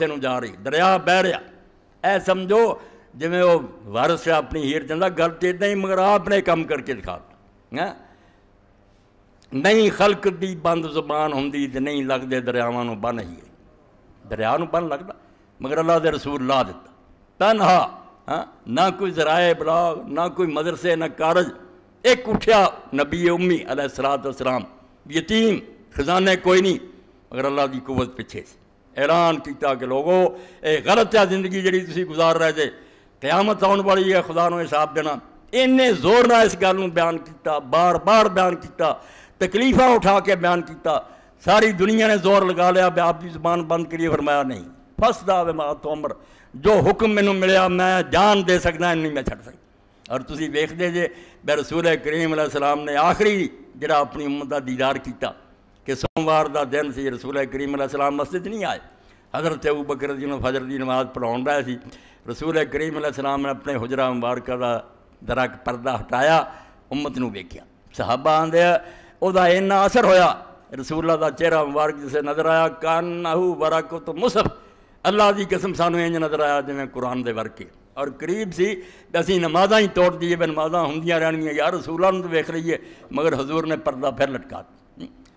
जा रही दरिया बह रहा यह समझो जिमें वायरस अपनी हीर दिता गलत इदा ही मगर आपने काम करके दिखाता है नहीं खलक की बंद जबान होंगी तो नहीं लगते दरियावान बन ही दरिया बन लगता मगर अल्लाह के रसूल ला दिता हा है ना कोई जराए बलाव ना कोई मदरसे ना कारज एक उठा नबी उम्मी अलह सलाद असलाम यतीम खजाने कोई नहीं मगर अल्लाह की कुवत पिछे से ऐलान किया कि लोगो ये गलत है जिंदगी जी गुजार रहे थे क्यामत आने वाली है खुदा ने हिसाब देना इन्ने जोर न इस गल बयान किया बार बार बयान किया तकलीफा उठा के बयान किया सारी दुनिया ने जोर लगा लिया भी आपकी जबान बंद करिए फरमाया नहीं फसदा वे मा तो अमर जो हुक्म मैं मिले मैं जान दे सकता नहीं मैं छड़ सकता और तुम वेखते जे बे रसूल करीम सलाम ने आखिरी जरा अपनी उम्र का दीदार किया कि सोमवार का दिन से रसूल करीम सलाम मस्जिद नहीं आए हजरत अबू बकर जी ने फजर की नमाज पढ़ा रहा है रसूल करीम सलाम ने अपने हुजरा मुबारक का दरक पर हटाया उम्मत में वेख्या साहबा आंदे वह इन्ना असर होया रसूला का चेहरा मुबारक जिसे नजर आया कन अहू वरक तो मुसफ अल्लाह की कसम सानू इंज नज़र आया जिमें कुरान के वर्के और करीब सी असी नमाजा ही तोड़ दी ब नमाजा होंदिया रहनगियाँ यार रसूलों में तो वेख लीए मगर हजूर ने परदा फिर लटका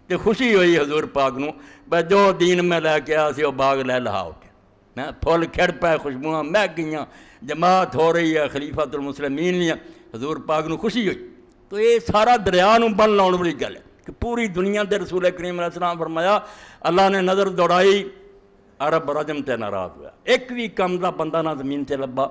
तो खुशी हुई हजूर पाक न जो दीन मैं लैके आया से बाग लै लहा उठे मैं फुल खिड़ पाए खुशबू महक गई जमात हो रही है खलीफा तुल मुसलमीन लिया हजूर पाक न खुशी हुई तो यह सारा दरिया बन लाने वाली गल है कि पूरी दुनिया के रसूले करीम सलाम फरमाया अल्लाह ने नज़र दौड़ाई अरब रजम से नाराज हुआ एक भी कम का बंदा ना जमीन से लब्बा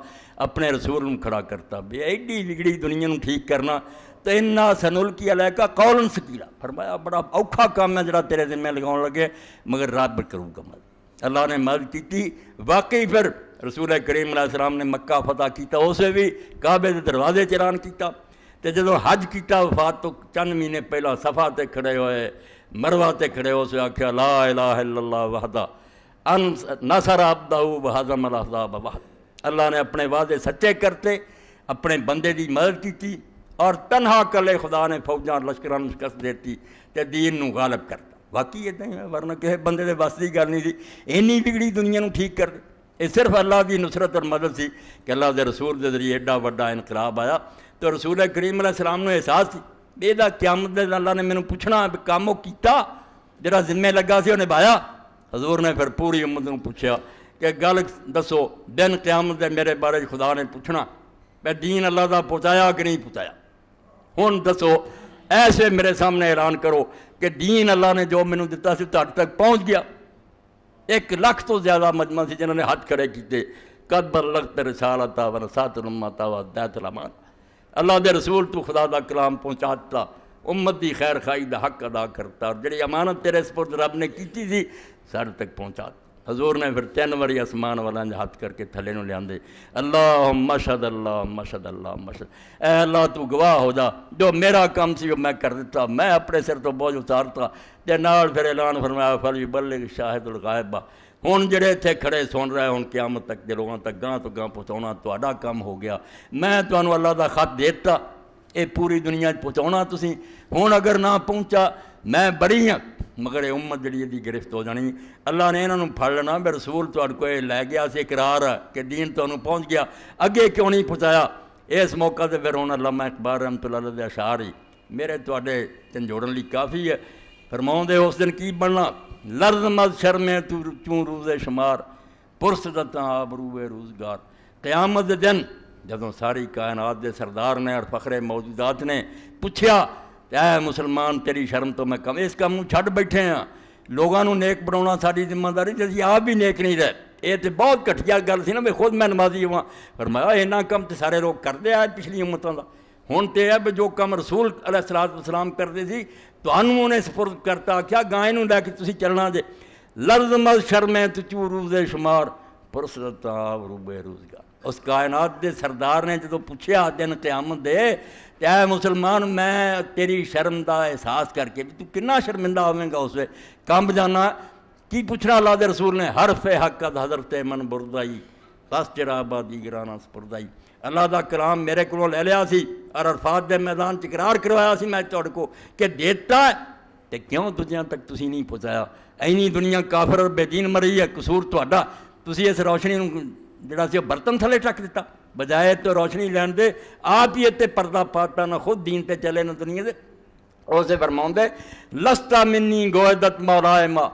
अपने रसूल में खड़ा करता भी एडी बिगड़ी दुनिया में ठीक करना तो इन्ना सनुल की अलैका कौलन सकीला फरमाया बड़ा औखा काम है जरा तेरे जिम्मे लगा लगे मगर रब करूँगा मदद अल्लाह ने मदद की वाकई फिर रसूल करीम सलाम ने मक्का फतह किया उस भी काबे के दरवाजे चलान किया तो जो हज किया वफात तो चंद महीने पहला सफा ते खड़े हुए मरवा ते खड़े उस आख्या ला ला वहदा अन नसर आबदाऊ बहाजम बबा अल्लाह ने अपने वादे सच्चे करते अपने बंदे की मदद की और तनहा कले खुदा ने फौजा लश्कर शिकस्त देती तो दीन में गालब करता बाकी इदा ही वरना किसी बंदे के बस की गल नहीं थी इन्नी बिगड़ी दुनिया में ठीक कर ये सिर्फ अल्लाह की नुसरत और मदद थी कि अल्लाह के रसूल के जरिए एडा व्डा इनकलाब आया तो रसूल करीम सलाम में एहसास थी अल्लाह ने मैं पूछना काम किया जरा जिम्मे लगा से उन्हें बया हजूर ने फिर पूरी उम्मत को पुछया कि गल दसो दिन क्यामत दे मेरे बारे खुदा ने पूछना मैं दीन अल्लाह का पहुँचाया कि नहीं पहुँचाया हूँ दसो ऐसे मेरे सामने ऐलान करो कि दीन अल्लाह ने जो मैंने दिता से तक पहुँच गया एक लख तो ज़्यादा मजमा से जिन्होंने हथ खड़े किए कद बरलखत रसालता वर सात रुमा तावा दैतलामान अल्लाह के रसूल तू खुदा का कलाम पहुँचा दिता उम्मत की खैर खाई का हक अदा करता और जी अमानत तेरे सपुरद रब ने की थी सारे तक पहुँचा हजूर ने फिर तीन वारी आसमान वाला हाथ करके थले न लिया अल्लाह मशद अल्लाह मशद अल्लाह मशद ए अल्लाह तू गवाह हो जा जो मेरा काम से मैं कर दिता मैं अपने सिर तो बोझ उतारता तो फिर ऐलान फरमाया फल भी बल्ले शाहिद गायबा हूँ ਜਿਹੜੇ इतने खड़े सुन रहे हूँ ਕਿਆਮਤ ਤੱਕ तक ਲੋਕਾਂ तक ਗਾਂ ਤੋਂ ਗਾਂ ਪਹੁੰਚਾਉਣਾ ਤੁਹਾਡਾ ਕੰਮ ਹੋ ਗਿਆ ਮੈਂ ਤੁਹਾਨੂੰ ਅੱਲਾ ਦਾ ਖਤ ਇਹ ਪੂਰੀ ਦੁਨੀਆ 'ਚ ਪਹੁੰਚਾਉਣਾ ਤੁਸੀਂ ਹੁਣ ਅਗਰ ਨਾ ਪਹੁੰਚਾ ਮੈਂ ਬੜੀ ਹਾਂ ਮਗਰ ਇਹ ਉਮਤ ਜਿਹੜੀ ਇਹਦੀ ਗ੍ਰਿਫਤ ਹੋ ਜਾਣੀ ਅੱਲਾ ਨੇ ਇਹਨਾਂ ਨੂੰ ਫੜ ਲੈਣਾ ਮੈਂ ਰਸੂਲ ਤੁਹਾਡੇ ਕੋਲ ਲੈ ਗਿਆ ਸੀ ਇਕਰਾਰ ਕਿ دین ਤੁਹਾਨੂੰ ਪਹੁੰਚ ਗਿਆ ਅੱਗੇ ਕਿਉਂ ਨਹੀਂ ਪਹੁੰਚਾਇਆ ਇਸ ਮੌਕਾ ਤੇ ਫਿਰ ਹੁਣ ਅਲਮਾ ਇਕਬਾਲ ਰਹਿਮਤੁਲਾਹ ਦੇ ਅਸ਼ਾਰ ਹੀ ਮੇਰੇ ਤੁਹਾਡੇ ਝੰਜੋੜਨ ਲਈ ਕਾਫੀ ਹੈ ਫਰਮਾਉਂਦੇ ਉਸ ਦਿਨ ਕੀ ਬਣਨਾ ਲਰਜ਼ ਮਦ ਸ਼ਰਮੇ ਤੂੰ ਚੂੰ ਰੂਜ਼ੇ ਸ਼ਮਾਰ ਪੁਰਸਦਤਾਂ ਆਬਰੂਏ ਰੋਜ਼ਗਾਰ ਕਿਆਮਤ ਦੇ ਦਿਨ ਜਦੋਂ ਸਾਰੀ ਕਾਇਨਾਤ ਦੇ ਸਰਦਾਰ ਨੇ ਔਰ ਫਖਰੇ ਮੌਜੂਦਾਤ ਨੇ ਪੁੱਛਿਆ ਐ ਮੁਸਲਮਾਨ ਤੇਰੀ ਸ਼ਰਮ ਤੋਂ ਮੈਂ ਕਮ ਇਸ ਕੰਮ ਨੂੰ ਛੱਡ ਬੈਠੇ ਆ ਲੋਕਾਂ ਨੂੰ ਨੇਕ ਬਣਾਉਣਾ ਸਾਡੀ ਜ਼ਿੰਮੇਵਾਰੀ ਜੇ ਆਪ ਵੀ ਨੇਕ ਨਹੀਂ ਰਹੇ ਇਹ ਤੇ ਬਹੁਤ ਘਟੀਆ ਗੱਲ ਸੀ ਨਾ ਮੈਂ ਖੁਦ ਮੈਂ ਨਮਾਜ਼ੀ ਹਾਂ ਫਰਮਾਇਆ ਇੰਨਾ ਕੰਮ ਤੇ ਸਾਰੇ ਲੋਕ ਕਰਦੇ ਆ ਪਿਛਲੀਆਂ ਉਮਤਾਂ ਦਾ ਹੁਣ ਤੇ ਹੈ ਜੋ ਕੰਮ ਰਸੂਲ ਅਲੈਹਿਸਲਾਮ ਕਰਦੇ ਸੀ ਤੁਹਾਨੂੰ ਉਹਨੇ ਸਪੁਰਦ ਕਰਤਾ ਕਿਆ ਗਾਂ ਨੂੰ ਲੈ ਕੇ ਤੁਸੀਂ ਚੱਲਣਾ ਜੇ ਲਰਜ਼ ਮਲ ਸ਼ਰਮੇ ਤਚੂਰੂ ਦੇ ਸ਼ੁਮਾਰ ਪਰਸਤਾ ਰੂਬੇ ਰੋਜ਼ਗਾਰ उस कायनात के सरदार ने जो पूछे दिन क्यामत दे ऐ मुसलमान मैं तेरी शर्म का एहसास करके भी तू कि शर्मिंदा होगा उस कंब जाना की पूछना अल्लाह रसूल ने हर फे हक हजरत मन बुरदाई बस चिराबा दीगराना सपुरदाई अल्लाह का कलाम मेरे को ले लिया और अरफात के मैदान चकरार करवाया मैं थोड़े को कि देता है तो क्यों दूजे तक तुम्हें नहीं पहुँचाया इनी दुनिया काफर बेदीन मरी है कसूर थोड़ा तो इस रोशनी जरा बर्तन थले चक दिता बजाय तो रोशनी लैन दे आप ही इतने परदा पाता ना खुद दीन चले ना दुनिया से उस फरमा लस्ता मिनी गोयदत मौलाए मा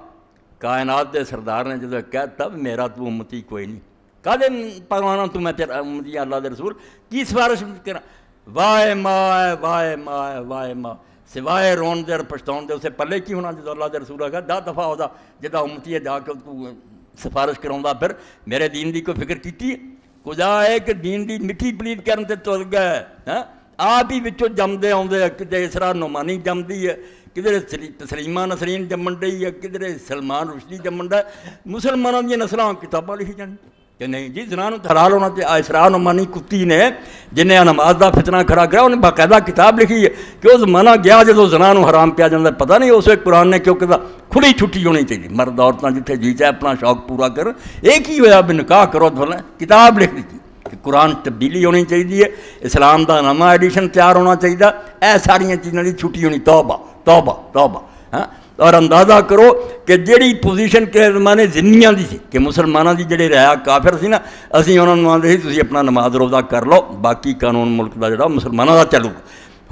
कायनात के सरदार ने जो कहता मेरा तू उम्मती कोई नहीं कहते पकवाना तू मैं तेरा अल्लाह दे रसूल की सिफारिश करा वाहे माए वाहे माए वाहे माँ सिवाए रोन दे पछता उसे पले की होना जो अल्लाह दे रसूल है दह दफा वह जो उम्मती है जाके तू ਸਿਫਾਰਿਸ਼ ਕਰਾਉਂਦਾ ਫਿਰ ਮੇਰੇ دین ਦੀ ਕੋਈ ਫਿਕਰ ਕੀਤੀ ਕੁਦਾ ਹੈ ਕਿ دین ਦੀ ਮਿੱਠੀ ਪਲੀਤ ਕਰਨ ਤੇ ਤੁਰ ਗਏ ਹੈ ਆਪ ਹੀ ਵਿੱਚੋਂ ਜੰਮਦੇ ਆਉਂਦੇ ਆ ਕਿਤੇ ਇਸਰਾ ਨੁਮਾਨੀ ਜੰਮਦੀ ਹੈ ਕਿਧਰੇ ਤਸਲੀਮਾ ਨਸਰੀਨ ਜੰਮਣ ਡਈ ਹੈ ਕਿਧਰੇ ਸਲਮਾਨ ਰੁਸ਼ਦੀ ਜੰਮਣ ਦਾ ਮੁਸਲਮਾਨਾਂ ਦੀਆਂ ਨਸਲਾਂ ਕਿਤਾਬਾਂ ਲਿਖੀ ਜਾਂਦੀਆਂ कि नहीं जी जनान हलाल होना चाहिए इसरा मानी कुत्ती ने जिन्हें नमाज का फितना खड़ा कराया उन्हें बाकायदा किताब लिखी है कि उस मना गया जो जनान हराम पिया जाता पता नहीं उस कुरान ने क्यों कहता खुली छुट्टी होनी चाहिए मर्द औरतें जिथे जी चाहे अपना शौक पूरा कर एक ही होया भी निकाह करो थोड़ा किताब लिख दी कि कुरान तब्दीली होनी चाहिए है इस्लाम का नवा एडिशन तैयार होना चाहिए यह सारिया चीज़ों की छुट्टी होनी तौबा तौबा तौबा है ਔਰ ਅੰਦਾਜ਼ਾ ਕਰੋ ਕਿ ਜਿਹੜੀ ਪੋਜੀਸ਼ਨ ਕਿਸੇ ਜ਼ਮਾਨੇ ਜ਼ਿੰਮੀਆਂ ਦੀ ਸੀ ਕਿ ਮੁਸਲਮਾਨਾਂ ਦੀ ਜਿਹੜੇ ਰਹਾ ਕਾਫਰ ਸੀ ਨਾ ਅਸੀਂ ਉਹਨਾਂ ਨੂੰ ਆਂਦੇ ਸੀ ਤੁਸੀਂ ਆਪਣਾ ਨਮਾਜ਼ ਰੋਜ਼ਾ ਕਰ ਲਓ ਬਾਕੀ ਕਾਨੂੰਨ ਮੁਲਕ ਦਾ ਜਿਹੜਾ ਮੁਸਲਮਾਨਾਂ ਦਾ ਚੱਲੂ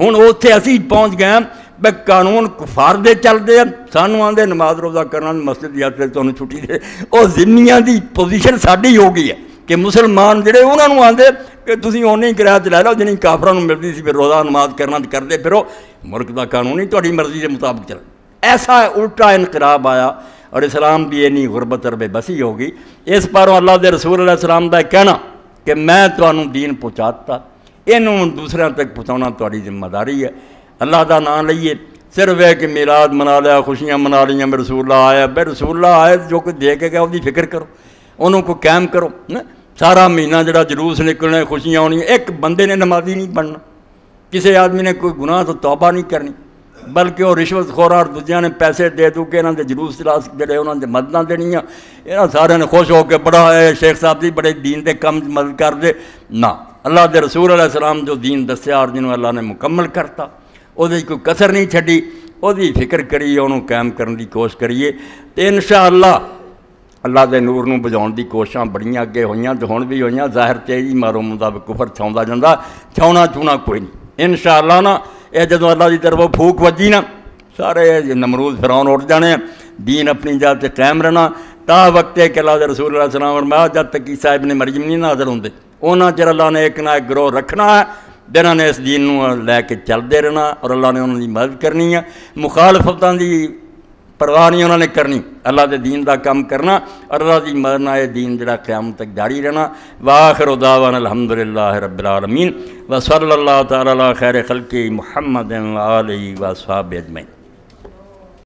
ਹੁਣ ਉੱਥੇ ਅਸੀਂ ਪਹੁੰਚ ਗਏ ਬਈ ਕਾਨੂੰਨ ਕੁਫਾਰ ਦੇ ਚੱਲਦੇ ਆ ਸਾਨੂੰ ਆਂਦੇ ਨਮਾਜ਼ ਰੋਜ਼ਾ ਕਰਨਾ ਮਸਜਿਦ ਜਾਂ ਫਿਰ ਤੁਹਾਨੂੰ ਛੁੱਟੀ ਦੇ ਉਹ ਜ਼ਿੰਮੀਆਂ ਦੀ ਪੋਜੀਸ਼ਨ ਸਾਡੀ ਹੋ ਗਈ ਹੈ ਕਿ ਮੁਸਲਮਾਨ ਜਿਹੜੇ ਉਹਨਾਂ ਨੂੰ ਆਂਦੇ ਕਿ ਤੁਸੀਂ ਓਨੀ ਕਿਰਾਇਤ ਲੈ ਲਓ ਜਿੰਨੀ ਕਾਫਰਾਂ ਨੂੰ ਮਿਲਦੀ ਸੀ ਫਿਰ ਰੋਜ਼ਾ ਨਮਾਜ਼ ਕਰਨਾ ਕਰਦੇ ਫਿਰੋ ਮੁਲਕ ਦਾ ਕਾਨੂੰਨ ਹੀ ਤੁਹਾਡੀ ਮਰਜ਼ੀ ਦੇ ਮੁਤਾਬਕ ਚੱਲਦਾ ऐसा उल्टा इनकलाब आया और इस्लाम भी इन्नी गुरबत रे बसी होगी इस पर अल्लाह के रसूल इस्लाम का कहना कि मैं तुम्हें दीन पहुँचाता इनू दूसरों तक पहुँचा थोड़ी जिम्मेदारी है अल्लाह का ना लीए सिर्फ एक मिलाद मना लिया खुशियां मना लिया मैं रसूला आया बे रसूला आया जो कुछ दे के गया उसकी फिक्र करो उन्होंने को कैम करो न सारा महीना जरा जलूस निकलना खुशियां होनी एक बंदे ने नमाजी नहीं बनना किसी आदमी ने कोई गुनाह तो तौबा नहीं करनी ਬਲਕਿ ਉਹ ਰਿਸ਼ਵਤਖੋਰ ਔਰ ਦੂਜਿਆਂ ਨੇ ਪੈਸੇ ਦੇ ਦੂ ਕੇ ਇਹਨਾਂ ਦੇ ਜਲੂਸ ਜਲਾਸ ਜਿਹੜੇ ਉਹਨਾਂ ਦੇ ਮਦਦਾਂ ਦੇਣੀਆਂ ਇਹਨਾਂ ਸਾਰਿਆਂ ਨੇ ਖੁਸ਼ ਹੋ ਕੇ ਬੜਾ ਹੈ ਸ਼ੇਖ ਸਾਹਿਬ ਦੀ ਬੜੇ دین ਦੇ ਕੰਮ ਮਦਦ ਕਰਦੇ ਨਾ ਅੱਲਾਹ ਦੇ ਰਸੂਲ ਅਲੈਹ ਸਲਾਮ ਜੋ دین ਦੱਸਿਆ ਔਰ ਜਿਹਨੂੰ ਅੱਲਾਹ ਨੇ ਮੁਕੰਮਲ ਕਰਤਾ ਉਹਦੇ ਕੋਈ ਕਸਰ ਨਹੀਂ ਛੱਡੀ ਉਹਦੀ ਫਿਕਰ ਕਰੀਏ ਉਹਨੂੰ ਕਾਇਮ ਕਰਨ ਦੀ ਕੋਸ਼ਿਸ਼ ਕਰੀਏ ਤੇ ਇਨਸ਼ਾ ਅੱਲਾਹ ਅੱਲਾ ਦੇ ਨੂਰ ਨੂੰ ਬੁਝਾਉਣ ਦੀ ਕੋਸ਼ਿਸ਼ਾਂ ਬੜੀਆਂ ਅੱਗੇ ਹੋਈਆਂ ਤੇ ਹੁਣ ਵੀ ਹੋਈਆਂ ਜ਼ਾਹਿਰ ਤੇ ਹੀ ਮਾਰੂ ਮੁਤਾਬਕ ਕੁਫਰ ਛਾਉਂਦਾ ਜਾਂਦਾ ਛਾਉਣਾ ਚੂਣਾ ਕੋਈ ਨਹੀਂ ਇਨਸ਼ਾ ਅੱਲਾਹ ਨਾ यह ਜਦੋਂ अल्लाह की तरफ फूक वजी ना सारे नमरूद ਫਰਾਉਨ उठ जाने दीन अपनी जात से कायम रहना ता वक्त के अला रसूल सलाम और मैं जब तक ईसा इबन मरियम नहीं नाजर होंगे उन्होंने चर अला ने एक ना एक ग्रोह रखना है जिन्हों ने इस दीन लैके चलते रहना और अल्लाह ने उन्होंने मदद करनी है मुखालफतों की परवाह नहीं उन्होंने करनी अल्लाह के दीन का कम करना और अल्लाह की मदद ना दीन जरा क्याम तक जारी रहना वाखर उदावन अलहमदुल्ला रबालमीन व सल्ला तैर खल के मुहम्मद वाली अजमैन